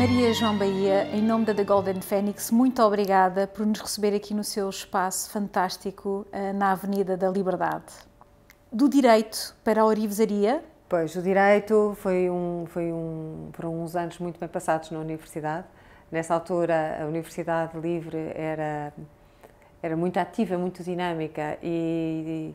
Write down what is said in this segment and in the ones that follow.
Maria João Bahia, em nome da The Golden Phoenix, muito obrigada por nos receber aqui no seu espaço fantástico eh, na Avenida da Liberdade. Do direito para a orivesaria? Pois, o direito foi um, foi um, foram uns anos muito bem passados na universidade. Nessa altura, a Universidade Livre era, era muito ativa, muito dinâmica e,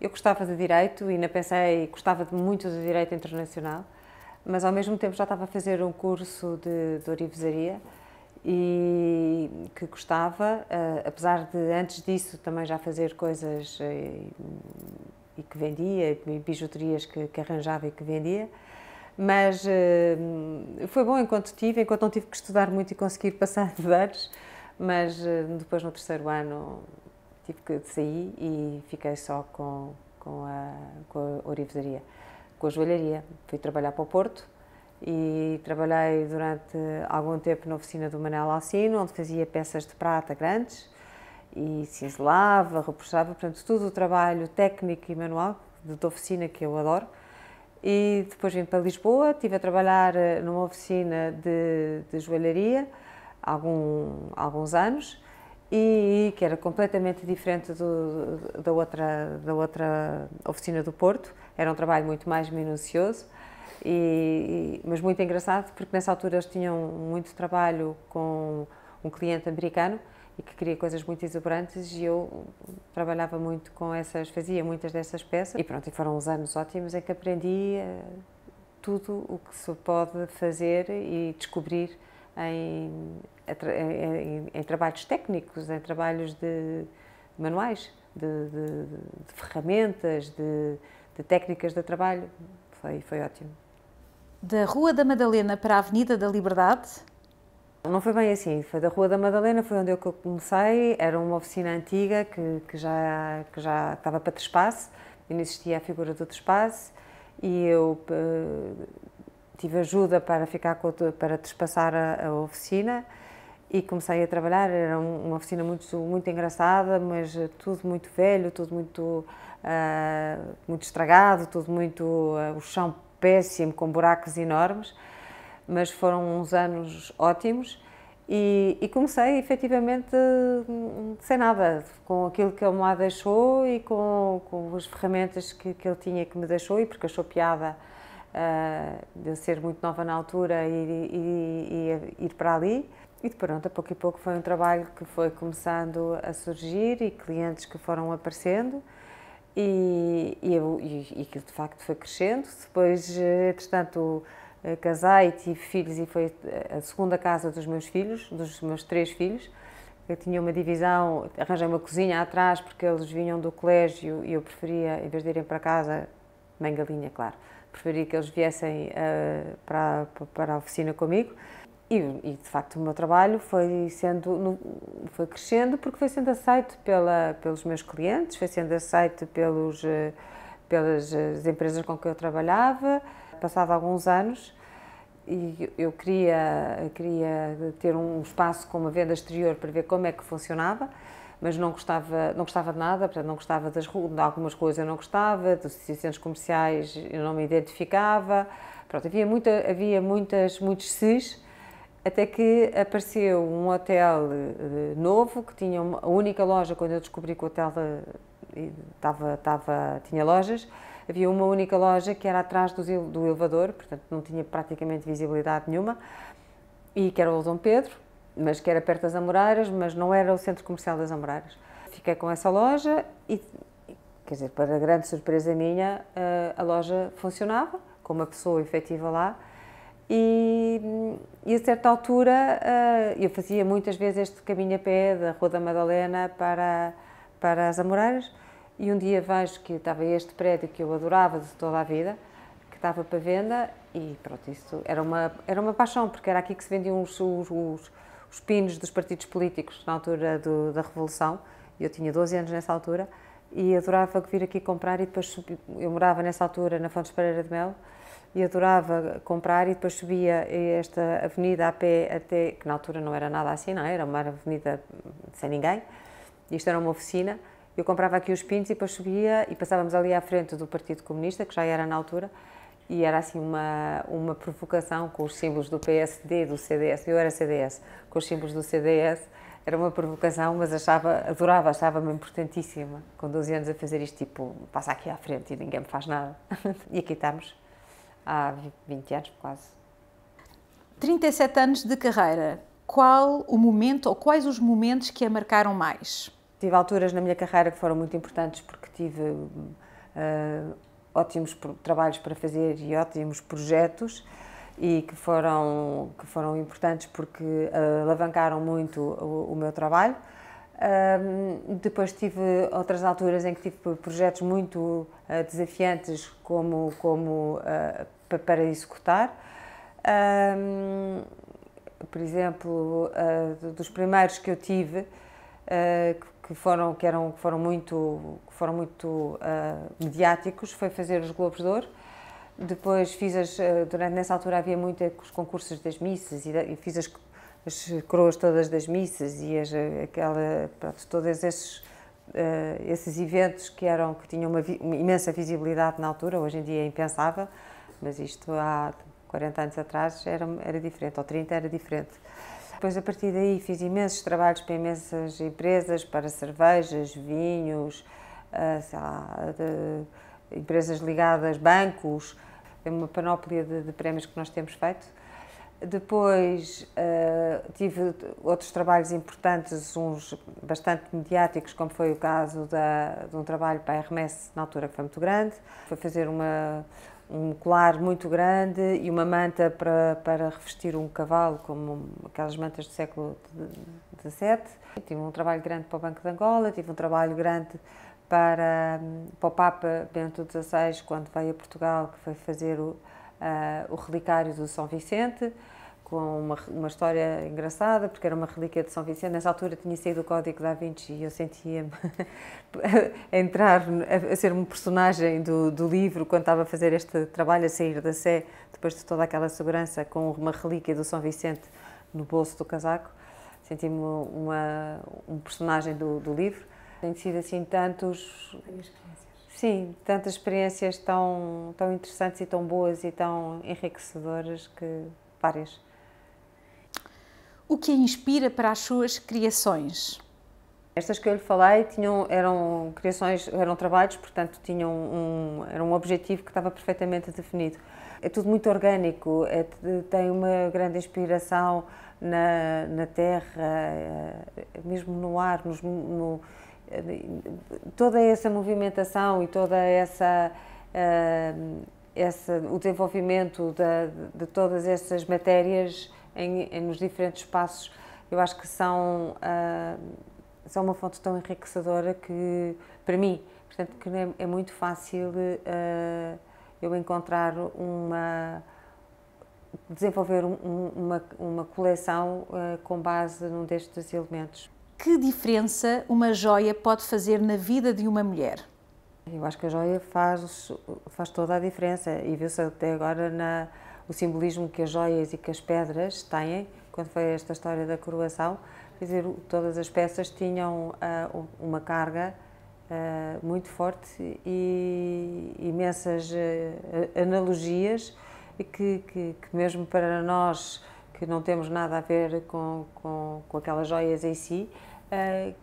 e eu gostava de direito e ainda pensei, gostava de muito de direito internacional mas ao mesmo tempo já estava a fazer um curso de, de orivesaria e que gostava, uh, apesar de antes disso também já fazer coisas uh, e que vendia, bijuterias que, que, arranjava e que vendia, mas uh, foi bom enquanto tive, enquanto não tive que estudar muito e conseguir passar de anos, mas depois no terceiro ano tive que sair e fiquei só com, com a, com a orivesaria com a joalharia. Fui trabalhar para o Porto e trabalhei durante algum tempo na oficina do Manel Alcino, onde fazia peças de prata grandes e cinzelava, repuxava, portanto, todo o trabalho técnico e manual de oficina que eu adoro. E depois vim para Lisboa, estive a trabalhar eh, numa oficina de, de joalharia há algum, alguns anos e que era completamente diferente do, da, outra, da outra oficina do Porto. Era um trabalho muito mais minucioso, e, mas muito engraçado, porque nessa altura eles tinham muito trabalho com um cliente americano e que queria coisas muito exuberantes e eu trabalhava muito com essas, fazia muitas dessas peças e pronto, e foram uns anos ótimos em que aprendi eh, tudo o que se pode fazer e descobrir em, em, é é, é, em trabalhos técnicos, em trabalhos de manuais, de, de, de ferramentas, de, de, técnicas de trabalho. Foi, foi ótimo. Da Rua da Madalena para a Avenida da Liberdade? Não foi bem assim. Foi da Rua da Madalena, foi onde eu comecei. Era uma oficina antiga que, que, já, que já estava para trespasse, ainda existia a figura do trespasse e eu eh, tive ajuda para ficar para despassar a, a, oficina e comecei a trabalhar. Era uma oficina muito muito engraçada, mas tudo muito velho, tudo muito uh, muito estragado, tudo muito uh, o chão péssimo com buracos enormes. Mas foram uns anos ótimos. E, e, comecei efetivamente sem nada, com aquilo que ele me deixou e com, com as ferramentas que, que ele tinha que me deixou e porque achou piada ah, de eu ser muito nova na altura e, e, e, ir para ali. E de pronto, a pouco e pouco foi um trabalho que foi começando a surgir e clientes que foram aparecendo. E, e, eu, e aquilo de facto foi crescendo. Depois, entretanto, eh, casei, tive filhos e foi eh, a segunda casa dos meus filhos, dos meus três filhos. Eu tinha uma divisão, arranjei uma cozinha atrás porque eles vinham do colégio e eu preferia, em vez de irem para casa, mãe galinha, claro, preferi que eles viessem uh, para, para a oficina comigo. E, e, de facto o meu trabalho foi sendo foi crescendo porque foi sendo aceito pela, pelos meus clientes, foi sendo aceito pelos eh, pelas eh, empresas com que eu trabalhava. Passado alguns anos e eu queria queria ter um espaço com uma venda exterior para ver como é que funcionava mas não gostava, não gostava de nada, portanto, não gostava das ruas, de algumas ruas eu não gostava, dos centros comerciais eu não me identificava, pronto, havia, muita, havia muitas, muitos SIS, até que apareceu um hotel eh, novo, que tinha uma, a única loja, quando eu descobri que o hotel estava, eh, estava, tinha lojas, havia uma única loja que era atrás do, do elevador, portanto não tinha praticamente visibilidade nenhuma, e que era o Dom Pedro, mas que era perto das Amoreiras, mas não era o centro comercial das Amoreiras. Fiquei com essa loja e, quer dizer, para grande surpresa minha, eh, a loja funcionava, com uma pessoa efetiva lá, e, e, a certa altura eh, eu fazia muitas vezes este caminho a pé da Rua da Madalena para, para as Amoreiras e um dia vejo que estava este prédio que eu adorava de toda a vida, que estava para venda e pronto, isso era uma, era uma paixão, porque era aqui que se vendiam os, os, os os pinos dos partidos políticos na altura do, da Revolução, eu tinha 12 anos nessa altura, e adorava vir aqui comprar e depois subi, eu morava nessa altura na Fontes Pereira de Mel, e adorava comprar e depois subia esta avenida a pé até, que na altura não era nada assim, não é? era uma avenida sem ninguém, isto era uma oficina, eu comprava aqui os pinos e depois subia e passávamos ali à frente do Partido Comunista, que já era na altura, e era assim uma, uma provocação com os símbolos do PSD, do CDS, eu era CDS, com os símbolos do CDS, era uma provocação, mas achava, adorava, achava-me importantíssima, com 12 anos a fazer isto, tipo, passa aqui à frente e ninguém me faz nada. e aqui estamos, há 20 anos quase. 37 anos de carreira, qual o momento ou quais os momentos que a marcaram mais? Tive alturas na minha carreira que foram muito importantes porque tive uh, ótimos trabalhos para fazer e ótimos projetos e que foram, que foram importantes porque eh, alavancaram muito o, o meu trabalho. depois tive outras alturas em que tive projetos muito uh, desafiantes como, como eh, para executar. por exemplo, dos primeiros que eu tive, que foram que eram que foram muito que foram muito uh, mediáticos foi fazer os Globos de Ouro depois fiz as uh, durante nessa altura havia muitos concursos das missas e, e, fiz as, as coroas todas das missas e as, aquela pronto, todos esses uh, esses eventos que eram que tinham uma, uma, imensa visibilidade na altura hoje em dia é impensável mas isto há 40 anos atrás era era diferente ou 30 era diferente depois, a partir daí, fiz imensos trabalhos para imensas empresas, para cervejas, vinhos, ah, sei lá, empresas ligadas, bancos, é uma panóplia de, de prémios que nós temos feito. Depois uh, tive outros trabalhos importantes, uns bastante mediáticos, como foi o caso da, de um trabalho para a RMS, na altura que foi muito grande. Foi fazer uma, um colar muito grande e uma manta para, para revestir um cavalo, como aquelas mantas do século XVII. Tive um trabalho grande para o Banco de Angola, tive um trabalho grande para, para o Papa Bento XVI, quando veio a Portugal, que foi fazer o, uh, o relicário do São Vicente com uma, uma história engraçada, porque era uma relíquia de São Vicente. Nessa altura tinha saído o Código da Vinci e eu sentia-me entrar, a, a ser um personagem do, do livro quando estava a fazer este trabalho, a sair da Sé, depois de toda aquela segurança, com uma relíquia do São Vicente no bolso do casaco. Senti-me um personagem do, do livro. Tem sido assim tantos. Sim, tantas experiências tão, tão interessantes e tão boas e tão enriquecedoras que várias o que a inspira para as suas criações? Estas que eu lhe falei tinham, eram criações, eram trabalhos, portanto tinham um, era um objetivo que estava perfeitamente definido. É tudo muito orgânico, é, tem uma grande inspiração na, na terra, eh, mesmo no ar, nos, no, eh, toda essa movimentação e toda essa eh, o desenvolvimento de todas essas matérias em, em, nos diferentes espaços, eu acho que são, uh, são uma fonte tão enriquecedora que, para mim, portanto, que é, é muito fácil uh, eu encontrar uma desenvolver um, uma, uma coleção uh, com base num destes elementos. Que diferença uma joia pode fazer na vida de uma mulher? Eu acho que a joia faz, faz toda a diferença e viu-se até agora na, o simbolismo que as joias e que as pedras têm, quando foi esta história da coroação, quer dizer, todas as peças tinham uh, uma carga uh, muito forte e imensas uh, analogias que, que, que, mesmo para nós que não temos nada a ver com, com, com aquelas joias em si,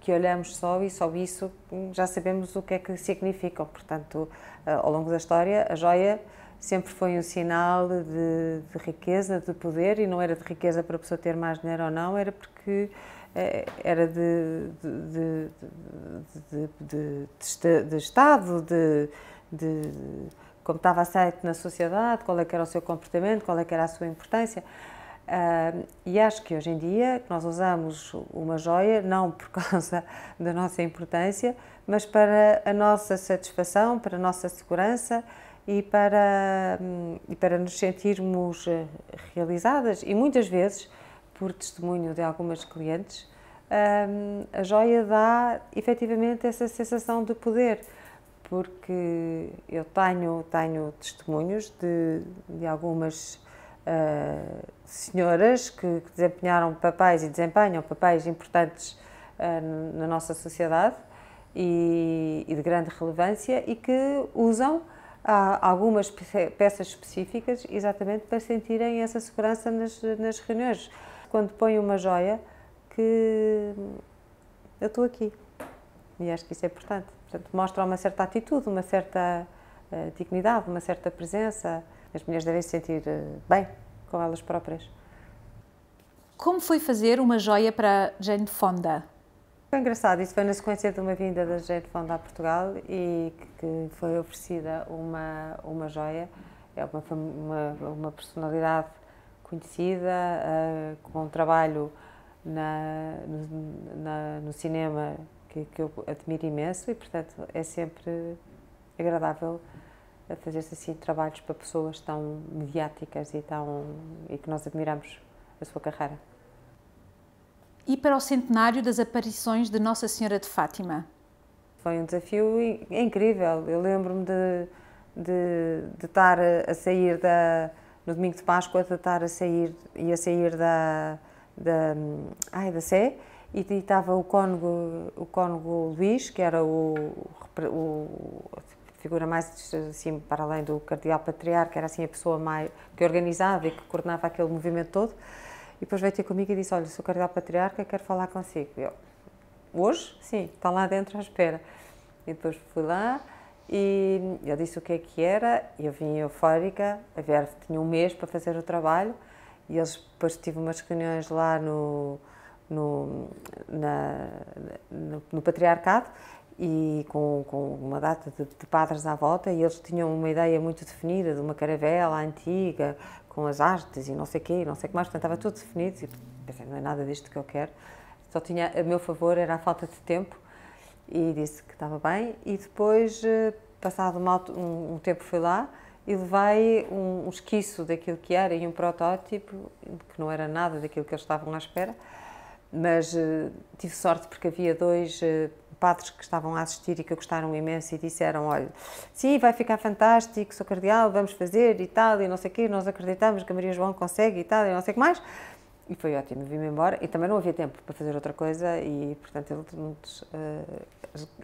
que olhamos só e só isso já sabemos o que é que significam. Portanto, ao longo da história, a joia sempre foi um sinal de, de, riqueza, de poder, e não era de riqueza para a pessoa ter mais dinheiro ou não, era porque eh, era de, de, de Estado, de, como estava aceito na sociedade, qual é que era o seu comportamento, qual é que era a sua importância. Uh, e acho que hoje em dia nós usamos uma joia não por causa da nossa importância, mas para a nossa satisfação, para a nossa segurança, e para, e para nos sentirmos eh, realizadas. E muitas vezes, por testemunho de algumas clientes, ehm, a joia dá efetivamente essa sensação de poder, porque eu tenho, tenho testemunhos de, de algumas uh, senhoras que, que, desempenharam papéis e desempenham papéis importantes uh, na nossa sociedade e, e de grande relevância e que usam Há algumas peças específicas exatamente para sentirem essa segurança nas, nas reuniões. Quando põem uma joia, que eu estou aqui. E acho que isso é importante. Portanto, mostra uma certa atitude, uma certa uh, dignidade, uma certa presença. As mulheres devem se sentir uh, bem com elas próprias. Como foi fazer uma joia para Jane Fonda? Foi engraçado, isso foi na sequência de uma vinda da Jade Fonda a Portugal e que foi oferecida uma, uma joia, é uma, uma, uma personalidade conhecida, uh, com um trabalho na, no, na, no cinema que, que, eu admiro imenso e, portanto, é sempre agradável fazer-se assim trabalhos para pessoas tão mediáticas e, tão, e que nós admiramos a sua carreira e para o centenário das aparições de Nossa Senhora de Fátima. Foi um desafio incrível. Eu lembro-me de, de, de, estar a sair da, no domingo de Páscoa, de estar a sair e a sair da, da, ai, da Sé e, e estava o cônego, o cônego Luís, que era o, o figura mais assim para além do cardeal patriarca, era assim a pessoa mais que organizava e que coordenava aquele movimento todo e depois veio ter comigo e disse: Olha, sou cardeal patriarca, quero falar consigo. Eu, hoje? Sim, está lá dentro à espera. E depois fui lá e eu disse o que é que era. Eu vim eufórica, a Verve tinha um mês para fazer o trabalho e eles depois tive umas reuniões lá no, no, na, no, no Patriarcado e com, com uma data de, de, padres à volta e eles tinham uma ideia muito definida de uma caravela antiga com as artes e não sei quê, não sei o que mais, portanto estava tudo definido e pensei, não é nada disto que eu quero. Só tinha, a meu favor, era a falta de tempo e disse que estava bem e depois, eh, passado um, um, um tempo fui lá e levei um, um esquiço daquilo que era e um protótipo, que não era nada daquilo que eles estavam à espera, mas uh, tive sorte porque havia dois uh, padres que estavam a assistir e que gostaram imenso e disseram, olha, sim, vai ficar fantástico, sou cardeal, vamos fazer e tal, e não sei o quê, nós acreditamos que a Maria João consegue e tal, e não sei o que mais. E foi ótimo, vim-me embora e também não havia tempo para fazer outra coisa e, portanto, uh,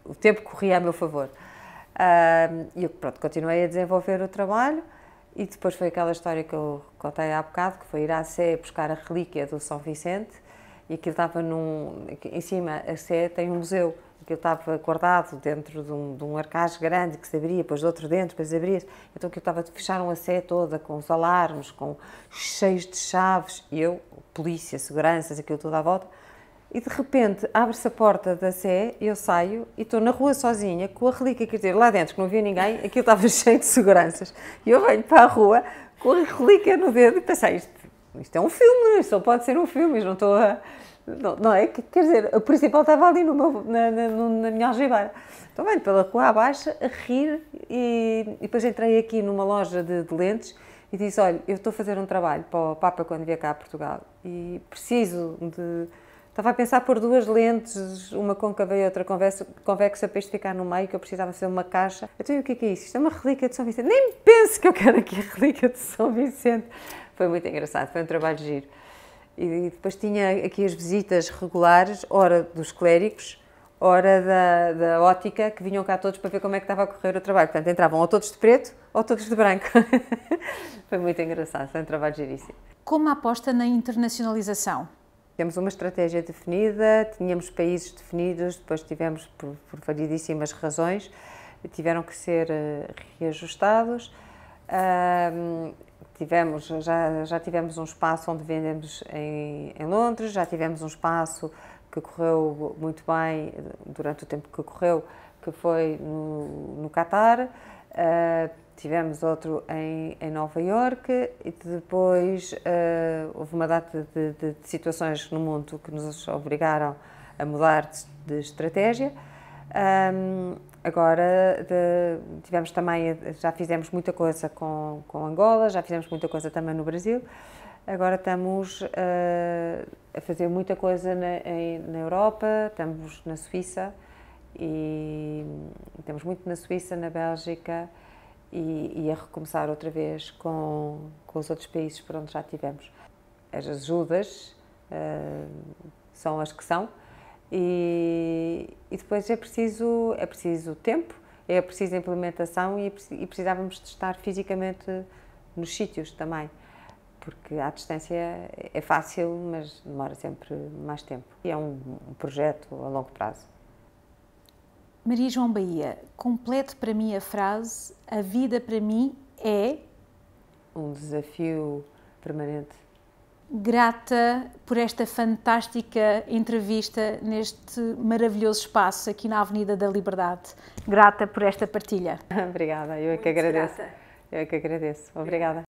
o tempo corria a meu favor. E eu, pronto, continuei a desenvolver o trabalho e depois foi aquela história que eu contei há bocado, que foi ir à Sé buscar a relíquia do São Vicente e aquilo estava num... em cima, a Sé tem um museu que eu estava guardado dentro de um, de um arcaz grande que se abria, depois de outro dentro, depois abria então que eu estava de fechar uma sé toda com os alarmes, com cheios de chaves, e eu, polícia, seguranças, aquilo tudo à volta, e de repente abre-se a porta da Sé, eu saio e estou na rua sozinha, com a relíquia, quer dizer, lá dentro, que não havia ninguém, aquilo estava cheio de seguranças. E eu venho para a rua com a relíquia no dedo e pensei, isto, isto é um filme, isto só pode ser um filme, isto não estou a, não, não é? Quer dizer, o principal estava ali no meu, na, na, na minha algibeira. Estou venho pela rua abaixo a rir e, e depois entrei aqui numa loja de, de lentes e disse, olha, eu estou a fazer um trabalho para o Papa quando vier cá a Portugal e preciso de... Estava a pensar por duas lentes, uma côncava e outra convexa, para isto ficar no meio, que eu precisava fazer uma caixa. Então, tenho o que é, que é isso? Isto é uma relíquia de São Vicente. Nem penso que eu quero aqui a relíquia de São Vicente. Foi muito engraçado, foi um trabalho giro. E depois tinha aqui as visitas regulares, hora dos clérigos, hora da, da, ótica, que vinham cá todos para ver como é que estava a correr o trabalho. Portanto, entravam ou todos de preto ou todos de branco. foi muito engraçado, foi um trabalho giríssimo. Como a aposta na internacionalização? Temos uma estratégia definida, tínhamos países definidos, depois tivemos, por, por variedíssimas razões, tiveram que ser eh, reajustados tivemos, já, já tivemos um espaço onde vendemos em, em Londres, já tivemos um espaço que correu muito bem durante o tempo que correu, que foi no, no Qatar. Uh, eh, tivemos outro em, em Nova Iorque e depois uh, houve uma data de, de, de, situações no mundo que nos obrigaram a mudar de, de estratégia. Um, Agora de, tivemos também, já fizemos muita coisa com, com Angola, já fizemos muita coisa também no Brasil. Agora estamos uh, a fazer muita coisa na, em, na Europa, estamos na Suíça e temos muito na Suíça, na Bélgica e, e a recomeçar outra vez com, com os outros países por onde já tivemos. As ajudas uh, são as que são e, e depois é preciso, é preciso tempo, é preciso implementação e, e precisávamos de estar fisicamente nos sítios também, porque à distância é, é fácil, mas demora sempre mais tempo. E é um, um projeto a longo prazo. Maria João Bahia, complete para mim a frase: a vida para mim é. Um desafio permanente grata por esta fantástica entrevista neste maravilhoso espaço aqui na Avenida da Liberdade. Grata por esta partilha. Obrigada, eu é que agradeço. Grata. Eu é que agradeço. Obrigada.